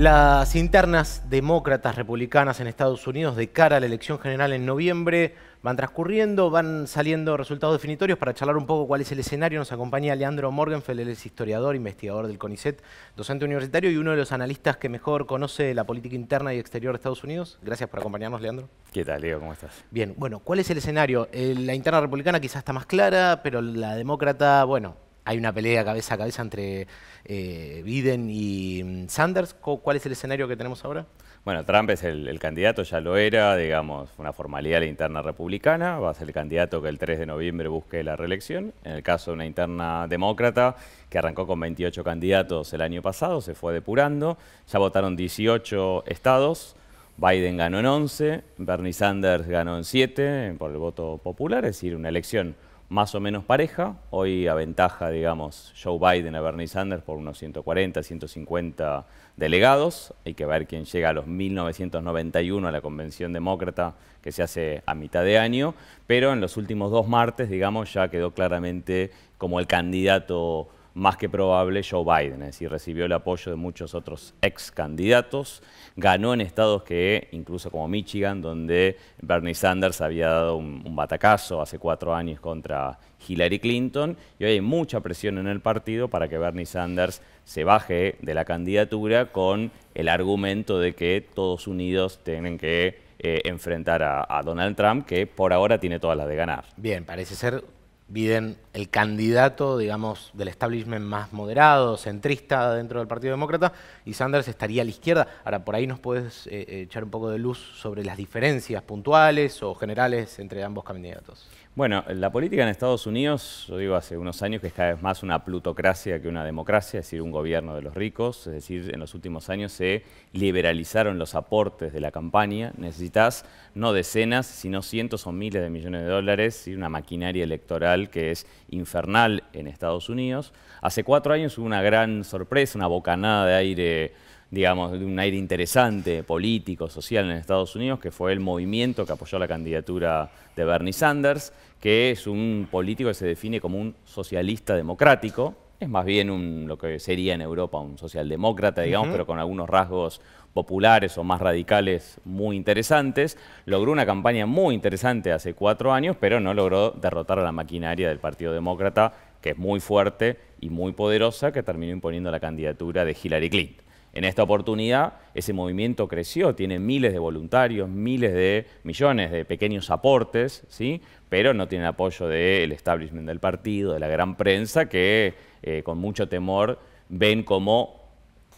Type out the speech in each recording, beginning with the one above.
Las internas demócratas republicanas en Estados Unidos de cara a la elección general en noviembre van transcurriendo, van saliendo resultados definitorios. Para charlar un poco cuál es el escenario nos acompaña Leandro Morgenfeld, él es historiador, investigador del CONICET, docente universitario y uno de los analistas que mejor conoce la política interna y exterior de Estados Unidos. Gracias por acompañarnos, Leandro. ¿Qué tal, Leo? ¿Cómo estás? Bien, bueno, ¿cuál es el escenario? Eh, la interna republicana quizás está más clara, pero la demócrata, bueno, hay una pelea cabeza a cabeza entre eh, Biden y mm, Sanders. ¿Cuál es el escenario que tenemos ahora? Bueno, Trump es el, candidato, ya lo era, digamos, una formalidad interna republicana, va a ser el candidato que el 3 de noviembre busque la reelección. En el caso de una interna demócrata, que arrancó con 28 candidatos el año pasado, se fue depurando, ya votaron 18 estados, Biden ganó en 11, Bernie Sanders ganó en 7 por el voto popular, es decir, una elección más o menos pareja. Hoy aventaja, digamos, Joe Biden a Bernie Sanders por unos 140, 150 delegados. Hay que ver quién llega a los 1991 a la convención demócrata que se hace a mitad de año. Pero en los últimos dos martes, digamos, ya quedó claramente como el candidato más que probable Joe Biden, es decir, recibió el apoyo de muchos otros ex candidatos, ganó en estados que, incluso como Michigan, donde Bernie Sanders había dado un, batacazo hace cuatro años contra Hillary Clinton, y hoy hay mucha presión en el partido para que Bernie Sanders se baje de la candidatura con el argumento de que todos unidos tienen que eh, enfrentar a, a Donald Trump, que por ahora tiene todas las de ganar. Bien, parece ser Biden el candidato, digamos, del establishment más moderado, centrista dentro del Partido Demócrata, y Sanders estaría a la izquierda. Ahora, por ahí nos puedes eh, eh, echar un poco de luz sobre las diferencias puntuales o generales entre ambos candidatos. Bueno, la política en Estados Unidos, yo digo hace unos años que es cada vez más una plutocracia que una democracia, es decir, un gobierno de los ricos, es decir, en los últimos años se liberalizaron los aportes de la campaña, necesitas no decenas, sino cientos o miles de millones de dólares y una maquinaria electoral que es infernal en Estados Unidos. Hace cuatro años hubo una gran sorpresa, una bocanada de aire, digamos, de un aire interesante, político, social en Estados Unidos, que fue el movimiento que apoyó la candidatura de Bernie Sanders, que es un político que se define como un socialista democrático, es más bien un, lo que sería en Europa un socialdemócrata, digamos, pero con algunos rasgos populares o más radicales muy interesantes. Logró una campaña muy interesante hace cuatro años, pero no logró derrotar a la maquinaria del Partido Demócrata, que es muy fuerte y muy poderosa, que terminó imponiendo la candidatura de Hillary Clinton. En esta oportunidad ese movimiento creció, tiene miles de voluntarios, miles de millones de pequeños aportes, ¿sí? pero no tiene el apoyo del establishment del partido, de la gran prensa, que eh, con mucho temor ven como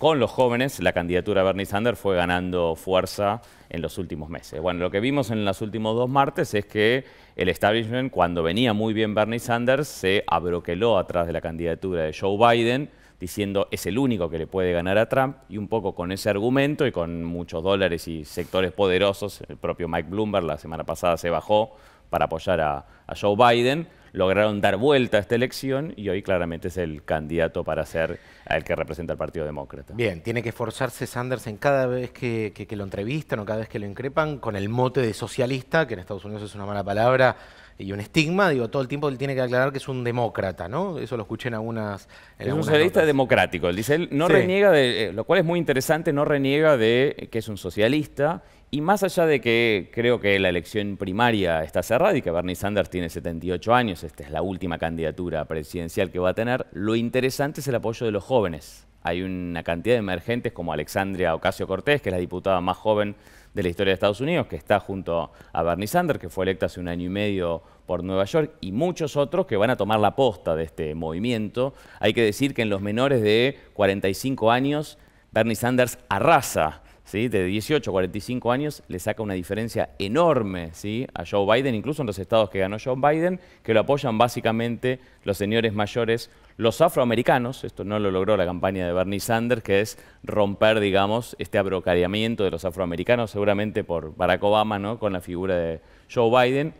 con los jóvenes, la candidatura de Bernie Sanders fue ganando fuerza en los últimos meses. Bueno, lo que vimos en los últimos dos martes es que el establishment, cuando venía muy bien Bernie Sanders, se abroqueló atrás de la candidatura de Joe Biden, diciendo es el único que le puede ganar a Trump, y un poco con ese argumento y con muchos dólares y sectores poderosos, el propio Mike Bloomberg la semana pasada se bajó para apoyar a, Joe Biden lograron dar vuelta a esta elección y hoy claramente es el candidato para ser el que representa al Partido Demócrata. Bien, tiene que esforzarse Sanders en cada vez que, lo entrevistan o cada vez que lo increpan con el mote de socialista, que en Estados Unidos es una mala palabra y un estigma, digo, todo el tiempo él tiene que aclarar que es un demócrata, ¿no? Eso lo escuché en algunas... es un socialista democrático, él dice, él no reniega de, eh, lo cual es muy interesante, no reniega de que es un socialista y más allá de que creo que la elección primaria está cerrada y que Bernie Sanders tiene 78 años, esta es la última candidatura presidencial que va a tener, lo interesante es el apoyo de los jóvenes. Hay una cantidad de emergentes como Alexandria Ocasio Cortés, que es la diputada más joven de la historia de Estados Unidos, que está junto a Bernie Sanders, que fue electa hace un año y medio por Nueva York, y muchos otros que van a tomar la posta de este movimiento. Hay que decir que en los menores de 45 años, Bernie Sanders arrasa de 18 a 45 años le saca una diferencia enorme ¿sí? a Joe Biden, incluso en los estados que ganó Joe Biden, que lo apoyan básicamente los señores mayores, los afroamericanos, esto no lo logró la campaña de Bernie Sanders, que es romper, digamos, este abrocareamiento de los afroamericanos, seguramente por Barack Obama, ¿no? con la figura de Joe Biden,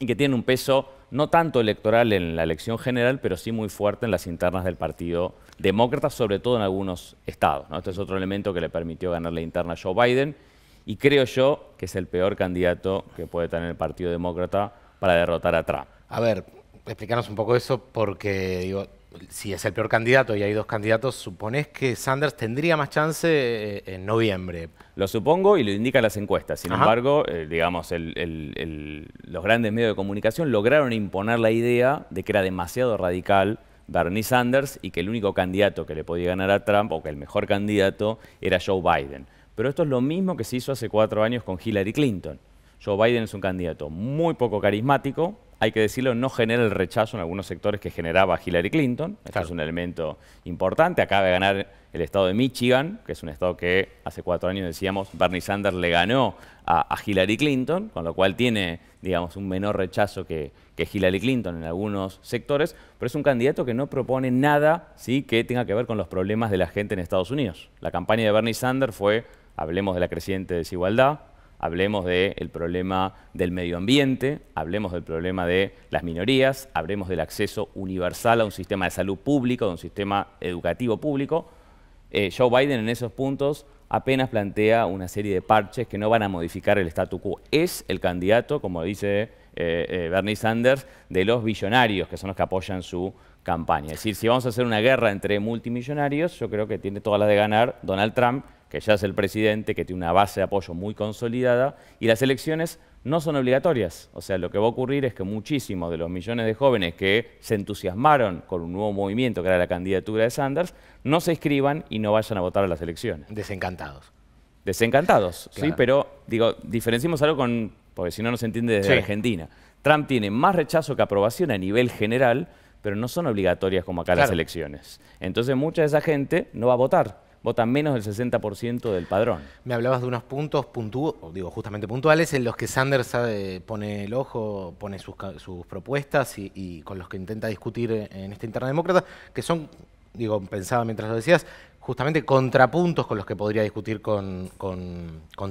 y que tiene un peso no tanto electoral en la elección general, pero sí muy fuerte en las internas del Partido Demócrata, sobre todo en algunos estados. ¿no? Este es otro elemento que le permitió ganar la interna a Joe Biden y creo yo que es el peor candidato que puede tener el Partido Demócrata para derrotar a Trump. A ver, explícanos un poco eso porque digo, si es el peor candidato y hay dos candidatos, ¿suponés que Sanders tendría más chance eh, en noviembre? Lo supongo y lo indican las encuestas. Sin embargo, eh, digamos, los grandes medios de comunicación lograron imponer la idea de que era demasiado radical Bernie Sanders y que el único candidato que le podía ganar a Trump o que el mejor candidato era Joe Biden. Pero esto es lo mismo que se hizo hace cuatro años con Hillary Clinton. Joe Biden es un candidato muy poco carismático, hay que decirlo, no genera el rechazo en algunos sectores que generaba Hillary Clinton. Este es un elemento importante. Acaba de ganar el estado de Michigan, que es un estado que hace cuatro años decíamos Bernie Sanders le ganó a, Hillary Clinton, con lo cual tiene, digamos, un menor rechazo que, Hillary Clinton en algunos sectores, pero es un candidato que no propone nada ¿sí? que tenga que ver con los problemas de la gente en Estados Unidos. La campaña de Bernie Sanders fue, hablemos de la creciente desigualdad, Hablemos del problema del medio ambiente, hablemos del problema de las minorías, hablemos del acceso universal a un sistema de salud público, a un sistema educativo público. Eh, Joe Biden en esos puntos apenas plantea una serie de parches que no van a modificar el statu quo. Es el candidato, como dice eh, eh, Bernie Sanders, de los billonarios, que son los que apoyan su campaña. Es decir, si vamos a hacer una guerra entre multimillonarios, yo creo que tiene todas las de ganar Donald Trump, que ya es el presidente, que tiene una base de apoyo muy consolidada, y las elecciones no son obligatorias. O sea, lo que va a ocurrir es que muchísimos de los millones de jóvenes que se entusiasmaron con un nuevo movimiento, que era la candidatura de Sanders, no se inscriban y no vayan a votar a las elecciones. Desencantados. Desencantados, sí, pero digo, diferenciemos algo con, porque si no, nos entiende desde Argentina. Trump tiene más rechazo que aprobación a nivel general, pero no son obligatorias como acá las elecciones. Entonces mucha de esa gente no va a votar votan menos del 60% del padrón. Me hablabas de unos puntos puntu digo, justamente puntuales en los que Sanders pone el ojo, pone sus, sus propuestas y, con los que intenta discutir en esta interna demócrata, que son, digo, pensaba mientras lo decías, justamente contrapuntos con los que podría discutir con,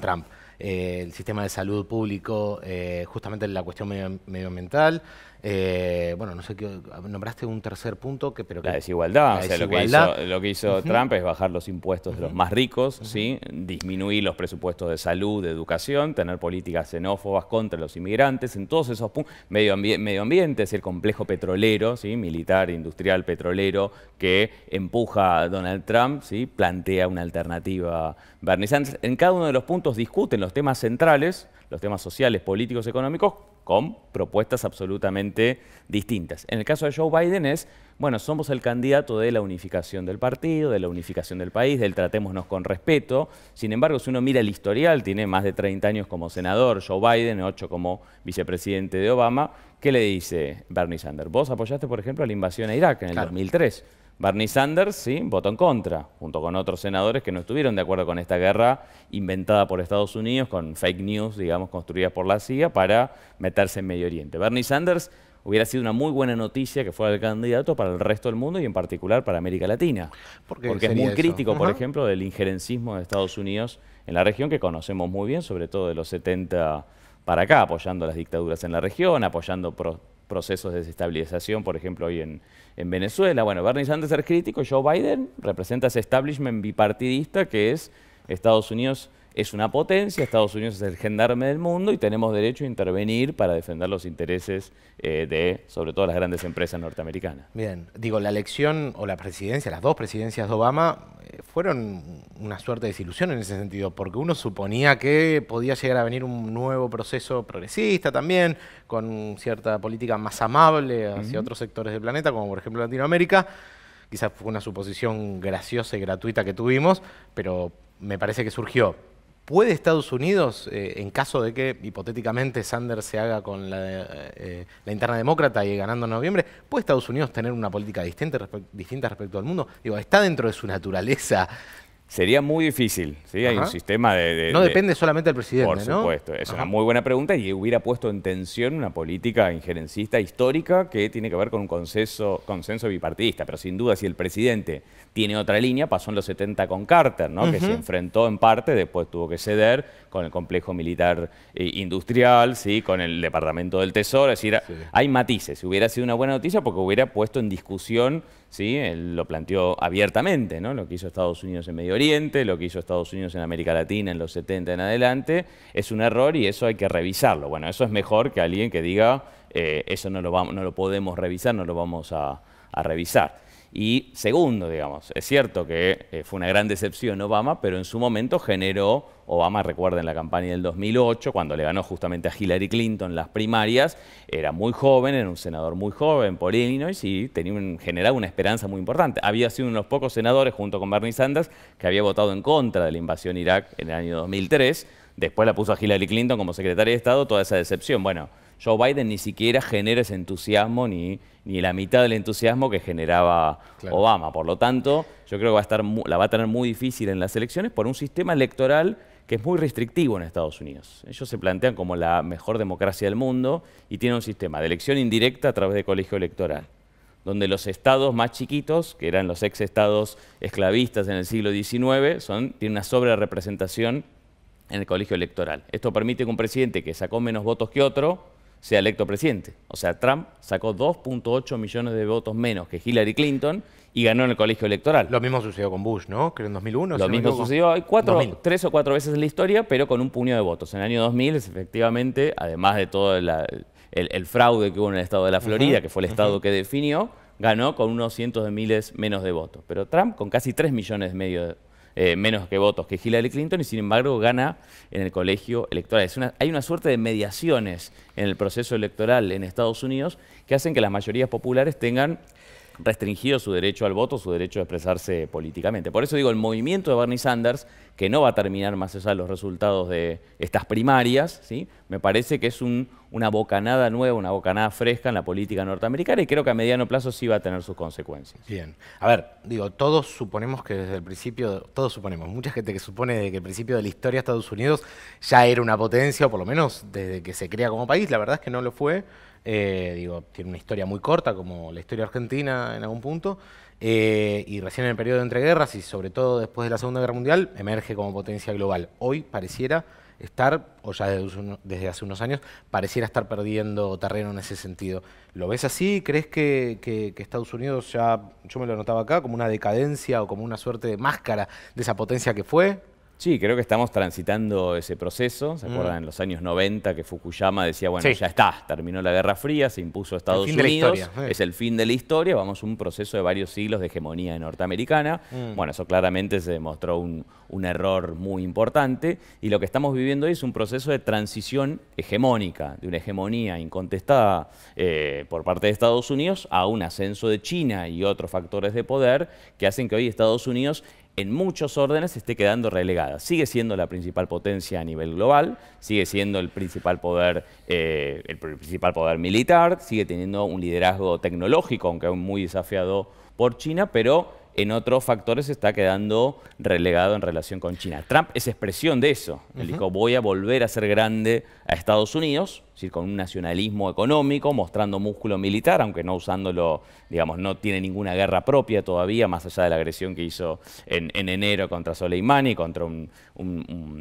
Trump. Eh, el sistema de salud público, eh, justamente la cuestión medioambiental, eh, bueno, no sé qué, nombraste un tercer punto, que, pero... La desigualdad, o sea, Lo, que hizo, Trump es bajar los impuestos de los más ricos, ¿sí? disminuir los presupuestos de salud, de educación, tener políticas xenófobas contra los inmigrantes, en todos esos puntos, medio, medio ambiente, es el complejo petrolero, ¿sí? militar, industrial, petrolero, que empuja a Donald Trump, ¿sí? plantea una alternativa. Bernie Sanders, en cada uno de los puntos discuten los temas centrales, los temas sociales, políticos, económicos, con propuestas absolutamente distintas. En el caso de Joe Biden es, bueno, somos el candidato de la unificación del partido, de la unificación del país, del tratémonos con respeto. Sin embargo, si uno mira el historial, tiene más de 30 años como senador Joe Biden, 8 como vicepresidente de Obama. ¿Qué le dice Bernie Sanders? Vos apoyaste, por ejemplo, la invasión a Irak en el 2003. Bernie Sanders ¿sí? votó en contra, junto con otros senadores que no estuvieron de acuerdo con esta guerra inventada por Estados Unidos, con fake news, digamos, construidas por la CIA para meterse en Medio Oriente. Bernie Sanders hubiera sido una muy buena noticia que fuera el candidato para el resto del mundo y en particular para América Latina. porque es muy crítico, por ejemplo, del injerencismo de Estados Unidos en la región que conocemos muy bien, sobre todo de los 70 para acá, apoyando las dictaduras en la región, apoyando procesos de desestabilización, por ejemplo, hoy en en Venezuela. Bueno, Bernie Sanders es crítico, Joe Biden representa ese establishment bipartidista que es Estados Unidos es una potencia, Estados Unidos es el gendarme del mundo y tenemos derecho a intervenir para defender los intereses eh, de, sobre todo, las grandes empresas norteamericanas. Bien, digo, la elección o la presidencia, las dos presidencias de Obama eh, fueron una suerte de desilusión en ese sentido, porque uno suponía que podía llegar a venir un nuevo proceso progresista también, con cierta política más amable hacia otros sectores del planeta, como por ejemplo Latinoamérica. Quizás fue una suposición graciosa y gratuita que tuvimos, pero me parece que surgió ¿Puede Estados Unidos, eh, en caso de que hipotéticamente Sanders se haga con eh, la, interna demócrata y ganando en noviembre, ¿puede Estados Unidos tener una política distinta respecto al mundo? Digo, ¿está dentro de su naturaleza Sería muy difícil, ¿sí? Hay un sistema de, No depende solamente del presidente, Por supuesto, es una muy buena pregunta y hubiera puesto en tensión una política injerencista histórica que tiene que ver con un consenso, consenso bipartidista, pero sin duda si el presidente tiene otra línea, pasó en los 70 con Carter, ¿no? Que se enfrentó en parte, después tuvo que ceder con el complejo militar eh, industrial, ¿sí? Con el Departamento del Tesoro, es decir, hay matices. Hubiera sido una buena noticia porque hubiera puesto en discusión ¿sí? Él lo planteó abiertamente, ¿no? lo que hizo Estados Unidos en Medio Oriente, lo que hizo Estados Unidos en América Latina en los 70 en adelante, es un error y eso hay que revisarlo. Bueno, eso es mejor que alguien que diga, eh, eso no lo, no lo podemos revisar, no lo vamos a revisar. Y segundo, digamos, es cierto que eh, fue una gran decepción Obama, pero en su momento generó, Obama recuerda en la campaña del 2008, cuando le ganó justamente a Hillary Clinton las primarias, era muy joven, era un senador muy joven por Illinois y tenía un, generaba una esperanza muy importante. Había sido uno de los pocos senadores, junto con Bernie Sanders, que había votado en contra de la invasión Irak en el año 2003. Después la puso a Hillary Clinton como secretaria de Estado, toda esa decepción. Bueno, Joe Biden ni siquiera genera ese entusiasmo ni, la mitad del entusiasmo que generaba Obama. Por lo tanto, yo creo que va a estar, la va a tener muy difícil en las elecciones por un sistema electoral que es muy restrictivo en Estados Unidos. Ellos se plantean como la mejor democracia del mundo y tienen un sistema de elección indirecta a través del colegio electoral donde los estados más chiquitos, que eran los ex estados esclavistas en el siglo XIX, son, tienen una representación en el colegio electoral. Esto permite que un presidente que sacó menos votos que otro sea electo presidente. O sea, Trump sacó 2.8 millones de votos menos que Hillary Clinton y ganó en el colegio electoral. Lo mismo sucedió con Bush, ¿no? Creo en 2001. Lo mismo sucedió hay tres o cuatro veces en la historia, pero con un puño de votos. En el año 2000, efectivamente, además de todo el, fraude que hubo en el estado de la Florida, que fue el estado que definió, ganó con unos cientos de miles menos de votos. Pero Trump con casi 3 millones y medio de eh, menos que votos que Hillary Clinton y sin embargo gana en el colegio electoral. hay una suerte de mediaciones en el proceso electoral en Estados Unidos que hacen que las mayorías populares tengan restringido su derecho al voto, su derecho a expresarse políticamente. Por eso digo, el movimiento de Bernie Sanders, que no va a terminar más allá de los resultados de estas primarias, ¿sí? me parece que es un, una bocanada nueva, una bocanada fresca en la política norteamericana y creo que a mediano plazo sí va a tener sus consecuencias. Bien. A ver, digo, todos suponemos que desde el principio, todos suponemos, mucha gente que supone desde que el principio de la historia de Estados Unidos ya era una potencia, o por lo menos desde que se crea como país, la verdad es que no lo fue. Eh, digo, tiene una historia muy corta, como la historia argentina en algún punto, eh, y recién en el periodo de entreguerras y sobre todo después de la Segunda Guerra Mundial emerge como potencia global. Hoy pareciera estar, o ya desde, hace unos años, pareciera estar perdiendo terreno en ese sentido. ¿Lo ves así? ¿Crees que, que, que Estados Unidos ya, yo me lo notaba acá, como una decadencia o como una suerte de máscara de esa potencia que fue? Sí, creo que estamos transitando ese proceso. ¿Se mm. acuerdan? En los años 90 que Fukuyama decía, bueno, ya está, terminó la Guerra Fría, se impuso Estados Unidos, es el fin de la historia, vamos a un proceso de varios siglos de hegemonía norteamericana. Mm. Bueno, eso claramente se demostró un, error muy importante y lo que estamos viviendo hoy es un proceso de transición hegemónica, de una hegemonía incontestada eh, por parte de Estados Unidos a un ascenso de China y otros factores de poder que hacen que hoy Estados Unidos en muchos órdenes esté quedando relegada. Sigue siendo la principal potencia a nivel global, sigue siendo el principal poder, eh, el principal poder militar, sigue teniendo un liderazgo tecnológico, aunque aún muy desafiado por China, pero en otros factores está quedando relegado en relación con China. Trump es expresión de eso. Él dijo, voy a volver a ser grande a Estados Unidos, decir, con un nacionalismo económico, mostrando músculo militar, aunque no usándolo, digamos, no tiene ninguna guerra propia todavía, más allá de la agresión que hizo en, enero contra Soleimani, contra un,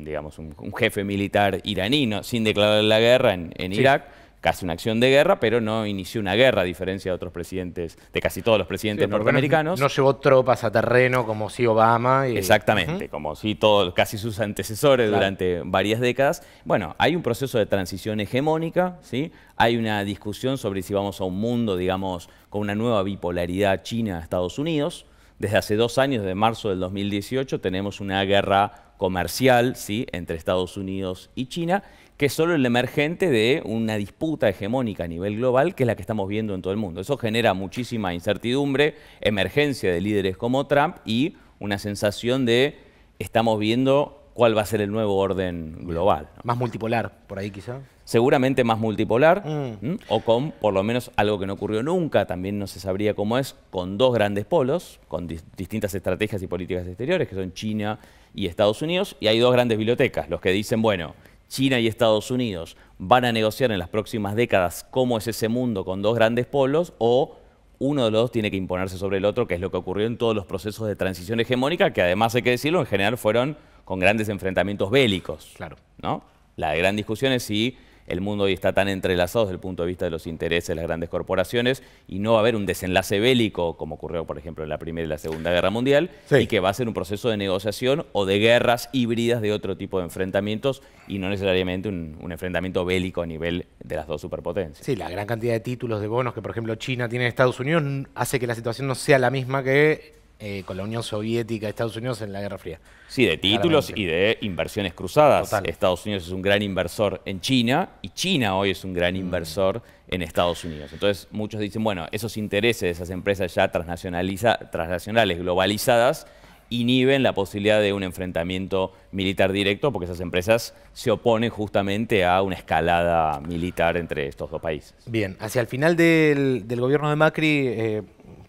digamos, un, jefe militar iraní, sin declarar la guerra en, Irak casi una acción de guerra, pero no inició una guerra, a diferencia de otros presidentes, de casi todos los presidentes norteamericanos. No, llevó tropas a terreno como sí Obama. Y... Exactamente, como sí todos, casi sus antecesores durante varias décadas. Bueno, hay un proceso de transición hegemónica, ¿sí? Hay una discusión sobre si vamos a un mundo, digamos, con una nueva bipolaridad China-Estados Unidos. Desde hace dos años, de marzo del 2018, tenemos una guerra comercial ¿sí? entre Estados Unidos y China que es solo el emergente de una disputa hegemónica a nivel global, que es la que estamos viendo en todo el mundo. Eso genera muchísima incertidumbre, emergencia de líderes como Trump y una sensación de estamos viendo cuál va a ser el nuevo orden global. Más multipolar, por ahí quizás. Seguramente más multipolar, mm. o con por lo menos algo que no ocurrió nunca, también no se sabría cómo es, con dos grandes polos, con distintas estrategias y políticas exteriores, que son China y Estados Unidos, y hay dos grandes bibliotecas, los que dicen, bueno, China y Estados Unidos van a negociar en las próximas décadas cómo es ese mundo con dos grandes polos o uno de los dos tiene que imponerse sobre el otro, que es lo que ocurrió en todos los procesos de transición hegemónica, que además hay que decirlo, en general fueron con grandes enfrentamientos bélicos. Claro. ¿no? La gran discusión es si el mundo hoy está tan entrelazado desde el punto de vista de los intereses de las grandes corporaciones y no va a haber un desenlace bélico como ocurrió, por ejemplo, en la Primera y la Segunda Guerra Mundial, y que va a ser un proceso de negociación o de guerras híbridas de otro tipo de enfrentamientos y no necesariamente un, un enfrentamiento bélico a nivel de las dos superpotencias. Sí, la gran cantidad de títulos de bonos que, por ejemplo, China tiene en Estados Unidos hace que la situación no sea la misma que eh, con la Unión Soviética y Estados Unidos en la Guerra Fría. Sí, de títulos y de inversiones cruzadas. Estados Unidos es un gran inversor en China y China hoy es un gran mm. inversor en Estados Unidos. Entonces muchos dicen, bueno, esos intereses de esas empresas ya transnacionales, globalizadas, inhiben la posibilidad de un enfrentamiento militar directo porque esas empresas se oponen justamente a una escalada militar entre estos dos países. Bien, hacia el final del, gobierno de Macri... Eh,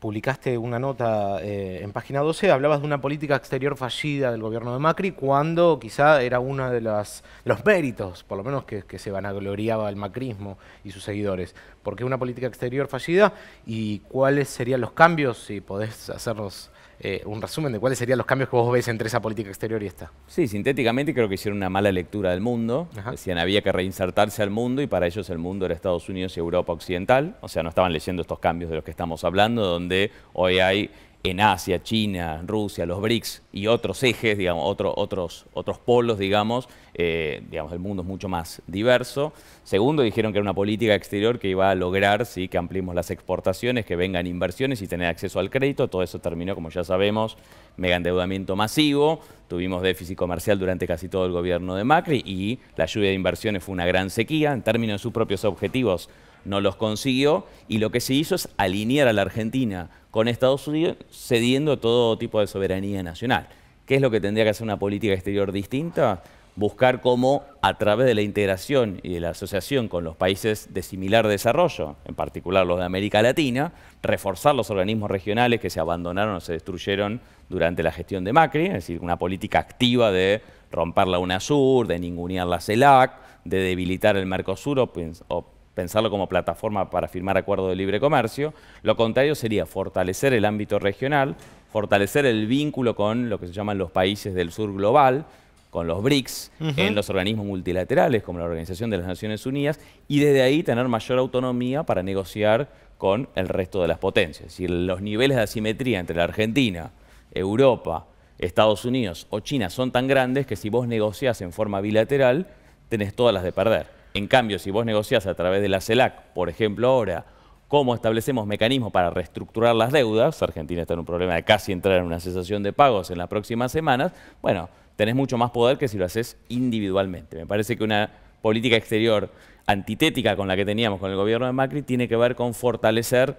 publicaste una nota eh, en página 12, hablabas de una política exterior fallida del gobierno de Macri cuando quizá era uno de, los méritos, por lo menos que, que se vanagloriaba el macrismo y sus seguidores por qué una política exterior fallida y cuáles serían los cambios, si podés hacernos eh, un resumen de cuáles serían los cambios que vos ves entre esa política exterior y esta. Sí, sintéticamente creo que hicieron una mala lectura del mundo. Decían había que reinsertarse al mundo y para ellos el mundo era Estados Unidos y Europa Occidental. O sea, no estaban leyendo estos cambios de los que estamos hablando, donde hoy hay en Asia, China, Rusia, los BRICS y otros ejes, digamos, otros, polos, digamos, eh, digamos, el mundo es mucho más diverso. Segundo, dijeron que era una política exterior que iba a lograr sí, que ampliemos las exportaciones, que vengan inversiones y tener acceso al crédito. Todo eso terminó, como ya sabemos, mega endeudamiento masivo, tuvimos déficit comercial durante casi todo el gobierno de Macri y la lluvia de inversiones fue una gran sequía en términos de sus propios objetivos no los consiguió y lo que se hizo es alinear a la Argentina con Estados Unidos, cediendo todo tipo de soberanía nacional. ¿Qué es lo que tendría que hacer una política exterior distinta? Buscar cómo, a través de la integración y de la asociación con los países de similar desarrollo, en particular los de América Latina, reforzar los organismos regionales que se abandonaron o se destruyeron durante la gestión de Macri, es decir, una política activa de romper la UNASUR, de ningunear la CELAC, de debilitar el Mercosur o pensarlo como plataforma para firmar acuerdos de libre comercio. Lo contrario sería fortalecer el ámbito regional, fortalecer el vínculo con lo que se llaman los países del sur global, con los BRICS, en los organismos multilaterales como la Organización de las Naciones Unidas, y desde ahí tener mayor autonomía para negociar con el resto de las potencias. Es decir, los niveles de asimetría entre la Argentina, Europa, Estados Unidos o China son tan grandes que si vos negociás en forma bilateral, tenés todas las de perder. En cambio, si vos negociás a través de la CELAC, por ejemplo ahora, cómo establecemos mecanismos para reestructurar las deudas, Argentina está en un problema de casi entrar en una cesación de pagos en las próximas semanas, bueno, tenés mucho más poder que si lo haces individualmente. Me parece que una política exterior antitética con la que teníamos con el gobierno de Macri tiene que ver con fortalecer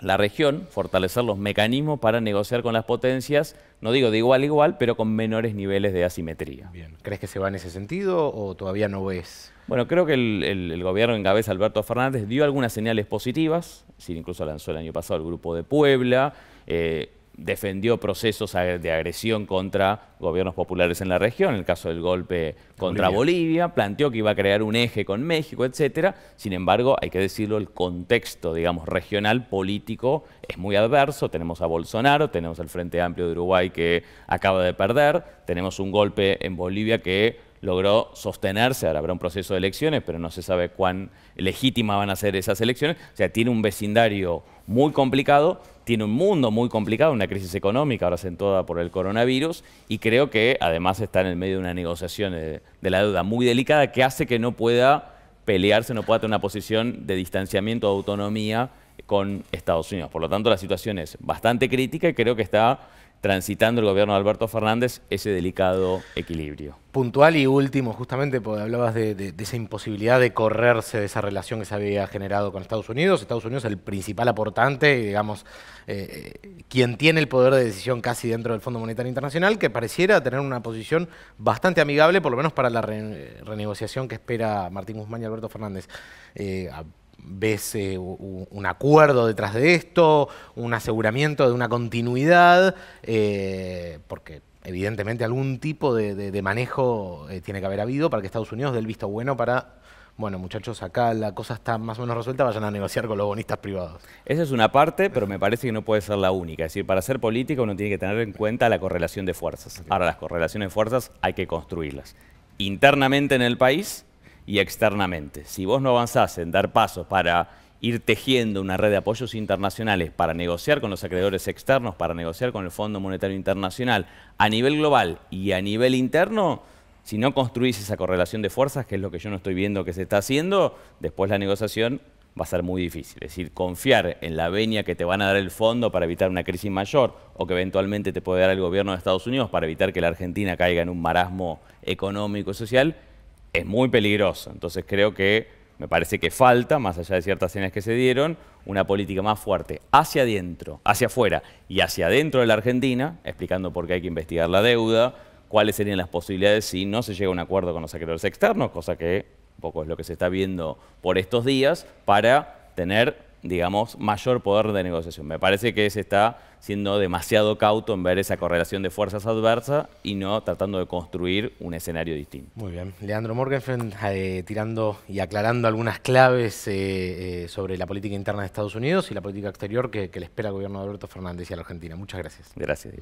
la región, fortalecer los mecanismos para negociar con las potencias, no digo de igual a igual, pero con menores niveles de asimetría. Bien. ¿Crees que se va en ese sentido o todavía no ves? Bueno, creo que el, gobierno en cabeza Alberto Fernández dio algunas señales positivas, incluso lanzó el año pasado el Grupo de Puebla, eh, defendió procesos de agresión contra gobiernos populares en la región, en el caso del golpe contra Bolivia. planteó que iba a crear un eje con México, etcétera. Sin embargo, hay que decirlo, el contexto, digamos, regional político es muy adverso. Tenemos a Bolsonaro, tenemos al Frente Amplio de Uruguay que acaba de perder, tenemos un golpe en Bolivia que logró sostenerse, ahora habrá un proceso de elecciones, pero no se sabe cuán legítimas van a ser esas elecciones, o sea, tiene un vecindario muy complicado, tiene un mundo muy complicado, una crisis económica ahora sentada por el coronavirus, y creo que además está en el medio de una negociación de la deuda muy delicada que hace que no pueda pelearse, no pueda tener una posición de distanciamiento, de autonomía con Estados Unidos. Por lo tanto, la situación es bastante crítica y creo que está transitando el gobierno de Alberto Fernández ese delicado equilibrio. Puntual y último, justamente, porque hablabas de, esa imposibilidad de correrse de esa relación que se había generado con Estados Unidos. Estados Unidos es el principal aportante, digamos, eh, quien tiene el poder de decisión casi dentro del Fondo Monetario Internacional, que pareciera tener una posición bastante amigable, por lo menos para la renegociación que espera Martín Guzmán y Alberto Fernández. Eh, ves eh, un acuerdo detrás de esto, un aseguramiento de una continuidad, eh, porque evidentemente algún tipo de, manejo eh, tiene que haber habido para que Estados Unidos dé el visto bueno para, bueno muchachos, acá la cosa está más o menos resuelta, vayan a negociar con los bonistas privados. Esa es una parte, pero me parece que no puede ser la única. Es decir, para ser político uno tiene que tener en cuenta la correlación de fuerzas. Ahora, las correlaciones de fuerzas hay que construirlas. Internamente en el país y externamente. Si vos no avanzás en dar pasos para ir tejiendo una red de apoyos internacionales para negociar con los acreedores externos, para negociar con el Fondo Monetario Internacional a nivel global y a nivel interno, si no construís esa correlación de fuerzas, que es lo que yo no estoy viendo que se está haciendo, después la negociación va a ser muy difícil. Es decir, confiar en la venia que te van a dar el fondo para evitar una crisis mayor o que eventualmente te puede dar el gobierno de Estados Unidos para evitar que la Argentina caiga en un marasmo económico y social es muy peligroso. Entonces creo que me parece que falta, más allá de ciertas cenas que se dieron, una política más fuerte hacia adentro, hacia afuera y hacia adentro de la Argentina, explicando por qué hay que investigar la deuda, cuáles serían las posibilidades si no se llega a un acuerdo con los acreedores externos, cosa que poco es lo que se está viendo por estos días, para tener digamos, mayor poder de negociación. Me parece que se está siendo demasiado cauto en ver esa correlación de fuerzas adversas y no tratando de construir un escenario distinto. Muy bien. Leandro Morgenfeld, eh, tirando y aclarando algunas claves eh, eh, sobre la política interna de Estados Unidos y la política exterior que, que le espera al gobierno de Alberto Fernández y a la Argentina. Muchas gracias. Gracias.